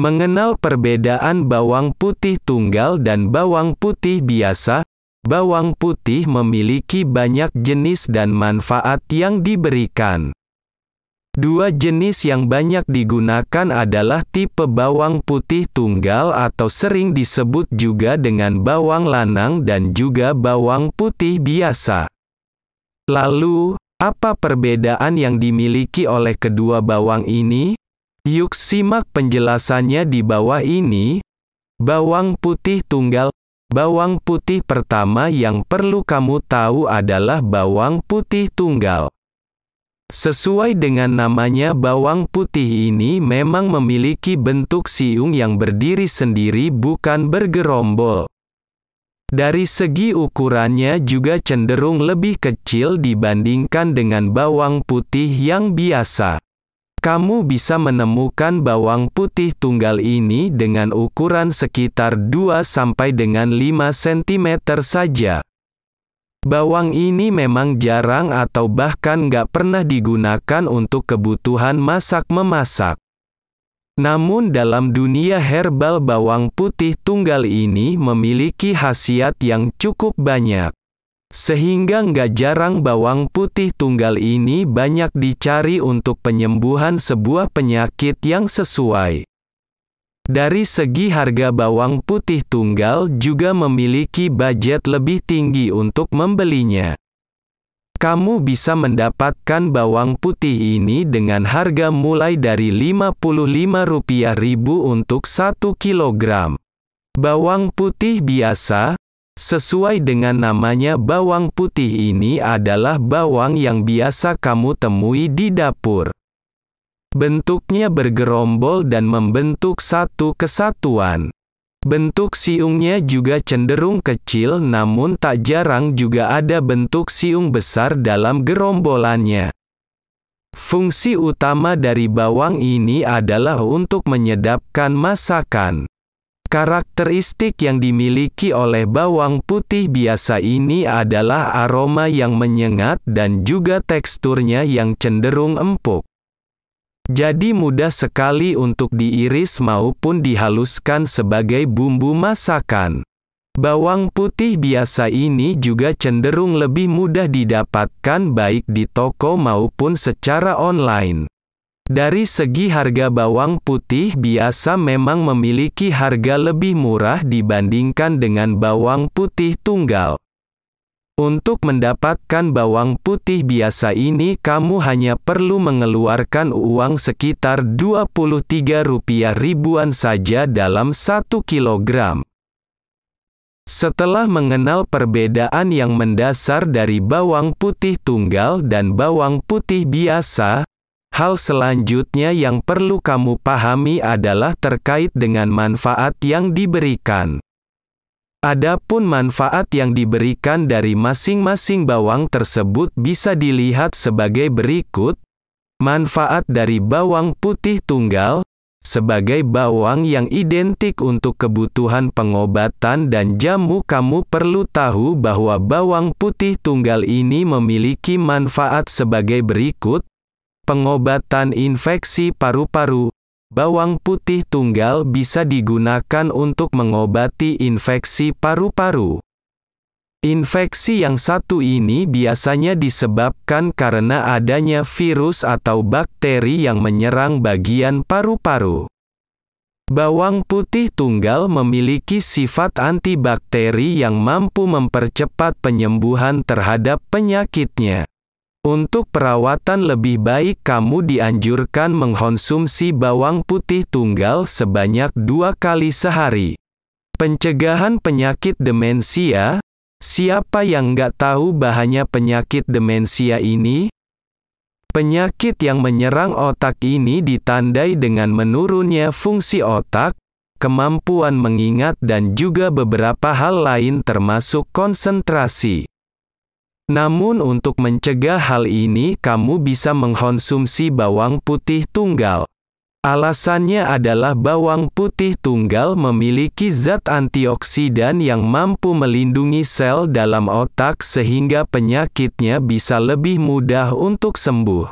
mengenal perbedaan bawang putih tunggal dan bawang putih biasa. Bawang putih memiliki banyak jenis dan manfaat yang diberikan. Dua jenis yang banyak digunakan adalah tipe bawang putih tunggal atau sering disebut juga dengan bawang lanang dan juga bawang putih biasa. Lalu, apa perbedaan yang dimiliki oleh kedua bawang ini? Yuk simak penjelasannya di bawah ini. Bawang putih tunggal Bawang putih pertama yang perlu kamu tahu adalah bawang putih tunggal. Sesuai dengan namanya, bawang putih ini memang memiliki bentuk siung yang berdiri sendiri, bukan bergerombol. Dari segi ukurannya juga cenderung lebih kecil dibandingkan dengan bawang putih yang biasa kamu bisa menemukan bawang putih tunggal ini dengan ukuran sekitar 2 sampai dengan 5 cm saja. Bawang ini memang jarang atau bahkan nggak pernah digunakan untuk kebutuhan masak-memasak. Namun dalam dunia herbal bawang putih tunggal ini memiliki khasiat yang cukup banyak. Sehingga nggak jarang bawang putih tunggal ini banyak dicari untuk penyembuhan sebuah penyakit yang sesuai. Dari segi harga bawang putih tunggal juga memiliki budget lebih tinggi untuk membelinya. Kamu bisa mendapatkan bawang putih ini dengan harga mulai dari Rp55.000 untuk 1 kg. Bawang putih biasa, Sesuai dengan namanya bawang putih ini adalah bawang yang biasa kamu temui di dapur. Bentuknya bergerombol dan membentuk satu kesatuan. Bentuk siungnya juga cenderung kecil namun tak jarang juga ada bentuk siung besar dalam gerombolannya. Fungsi utama dari bawang ini adalah untuk menyedapkan masakan. Karakteristik yang dimiliki oleh bawang putih biasa ini adalah aroma yang menyengat dan juga teksturnya yang cenderung empuk. Jadi mudah sekali untuk diiris maupun dihaluskan sebagai bumbu masakan. Bawang putih biasa ini juga cenderung lebih mudah didapatkan baik di toko maupun secara online. Dari segi harga bawang putih biasa memang memiliki harga lebih murah dibandingkan dengan bawang putih tunggal. Untuk mendapatkan bawang putih biasa ini kamu hanya perlu mengeluarkan uang sekitar Rp23 ribuan saja dalam 1 kilogram. Setelah mengenal perbedaan yang mendasar dari bawang putih tunggal dan bawang putih biasa, Hal selanjutnya yang perlu kamu pahami adalah terkait dengan manfaat yang diberikan. Adapun manfaat yang diberikan dari masing-masing bawang tersebut bisa dilihat sebagai berikut: manfaat dari bawang putih tunggal sebagai bawang yang identik untuk kebutuhan pengobatan dan jamu, kamu perlu tahu bahwa bawang putih tunggal ini memiliki manfaat sebagai berikut: pengobatan infeksi paru-paru, bawang putih tunggal bisa digunakan untuk mengobati infeksi paru-paru. Infeksi yang satu ini biasanya disebabkan karena adanya virus atau bakteri yang menyerang bagian paru-paru. Bawang putih tunggal memiliki sifat antibakteri yang mampu mempercepat penyembuhan terhadap penyakitnya. Untuk perawatan lebih baik kamu dianjurkan mengkonsumsi bawang putih tunggal sebanyak dua kali sehari. Pencegahan penyakit demensia, siapa yang nggak tahu bahannya penyakit demensia ini? Penyakit yang menyerang otak ini ditandai dengan menurunnya fungsi otak, kemampuan mengingat dan juga beberapa hal lain termasuk konsentrasi. Namun untuk mencegah hal ini kamu bisa mengkonsumsi bawang putih tunggal. Alasannya adalah bawang putih tunggal memiliki zat antioksidan yang mampu melindungi sel dalam otak sehingga penyakitnya bisa lebih mudah untuk sembuh.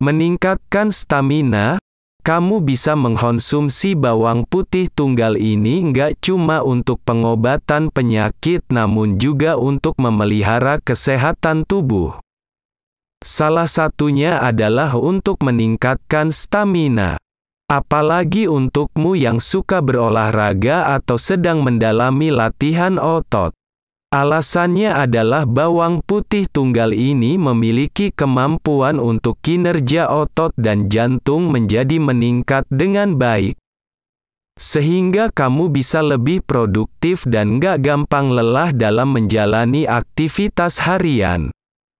Meningkatkan stamina, kamu bisa mengkonsumsi bawang putih tunggal ini nggak cuma untuk pengobatan penyakit namun juga untuk memelihara kesehatan tubuh. Salah satunya adalah untuk meningkatkan stamina. Apalagi untukmu yang suka berolahraga atau sedang mendalami latihan otot. Alasannya adalah bawang putih tunggal ini memiliki kemampuan untuk kinerja otot dan jantung menjadi meningkat dengan baik. Sehingga kamu bisa lebih produktif dan gak gampang lelah dalam menjalani aktivitas harian.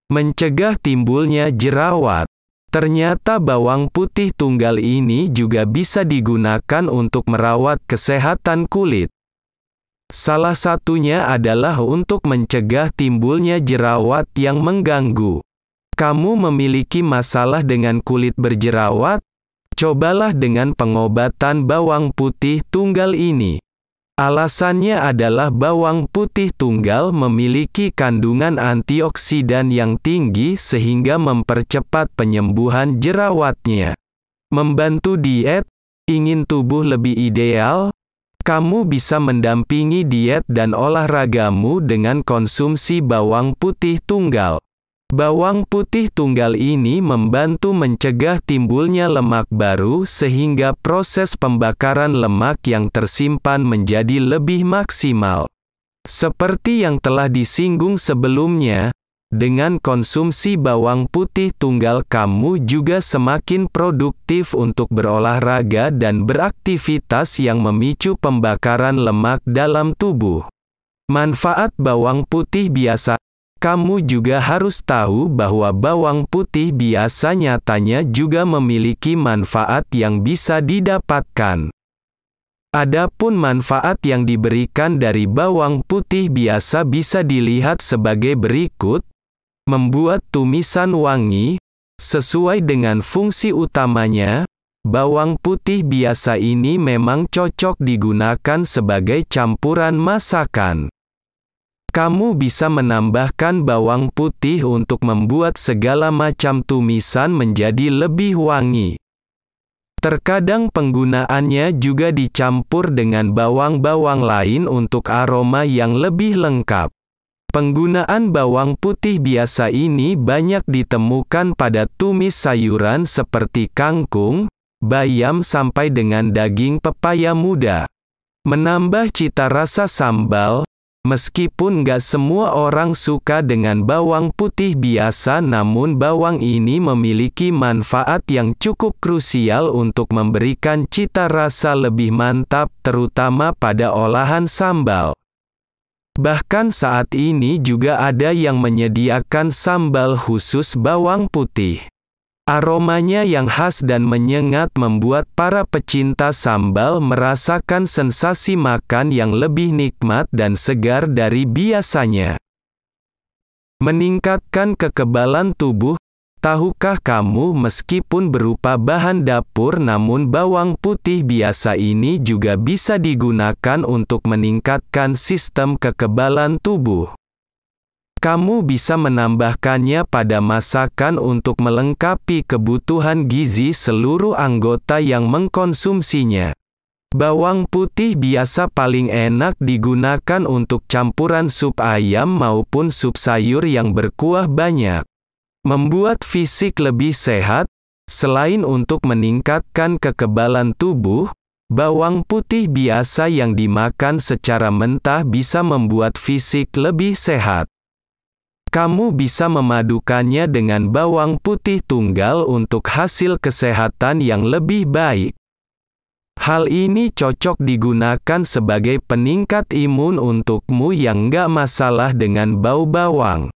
Mencegah timbulnya jerawat. Ternyata bawang putih tunggal ini juga bisa digunakan untuk merawat kesehatan kulit. Salah satunya adalah untuk mencegah timbulnya jerawat yang mengganggu. Kamu memiliki masalah dengan kulit berjerawat? Cobalah dengan pengobatan bawang putih tunggal ini. Alasannya adalah bawang putih tunggal memiliki kandungan antioksidan yang tinggi sehingga mempercepat penyembuhan jerawatnya. Membantu diet, ingin tubuh lebih ideal, kamu bisa mendampingi diet dan olahragamu dengan konsumsi bawang putih tunggal. Bawang putih tunggal ini membantu mencegah timbulnya lemak baru sehingga proses pembakaran lemak yang tersimpan menjadi lebih maksimal. Seperti yang telah disinggung sebelumnya, dengan konsumsi bawang putih tunggal, kamu juga semakin produktif untuk berolahraga dan beraktivitas yang memicu pembakaran lemak dalam tubuh. Manfaat bawang putih biasa kamu juga harus tahu bahwa bawang putih biasa nyatanya juga memiliki manfaat yang bisa didapatkan. Adapun manfaat yang diberikan dari bawang putih biasa bisa dilihat sebagai berikut: membuat tumisan wangi, sesuai dengan fungsi utamanya, bawang putih biasa ini memang cocok digunakan sebagai campuran masakan. Kamu bisa menambahkan bawang putih untuk membuat segala macam tumisan menjadi lebih wangi. Terkadang penggunaannya juga dicampur dengan bawang-bawang lain untuk aroma yang lebih lengkap. Penggunaan bawang putih biasa ini banyak ditemukan pada tumis sayuran seperti kangkung, bayam sampai dengan daging pepaya muda. Menambah cita rasa sambal, meskipun nggak semua orang suka dengan bawang putih biasa namun bawang ini memiliki manfaat yang cukup krusial untuk memberikan cita rasa lebih mantap terutama pada olahan sambal. Bahkan saat ini juga ada yang menyediakan sambal khusus bawang putih. Aromanya yang khas dan menyengat membuat para pecinta sambal merasakan sensasi makan yang lebih nikmat dan segar dari biasanya. Meningkatkan kekebalan tubuh, Tahukah kamu meskipun berupa bahan dapur namun bawang putih biasa ini juga bisa digunakan untuk meningkatkan sistem kekebalan tubuh. Kamu bisa menambahkannya pada masakan untuk melengkapi kebutuhan gizi seluruh anggota yang mengkonsumsinya. Bawang putih biasa paling enak digunakan untuk campuran sup ayam maupun sup sayur yang berkuah banyak. Membuat fisik lebih sehat, selain untuk meningkatkan kekebalan tubuh, bawang putih biasa yang dimakan secara mentah bisa membuat fisik lebih sehat. Kamu bisa memadukannya dengan bawang putih tunggal untuk hasil kesehatan yang lebih baik. Hal ini cocok digunakan sebagai peningkat imun untukmu yang gak masalah dengan bau bawang.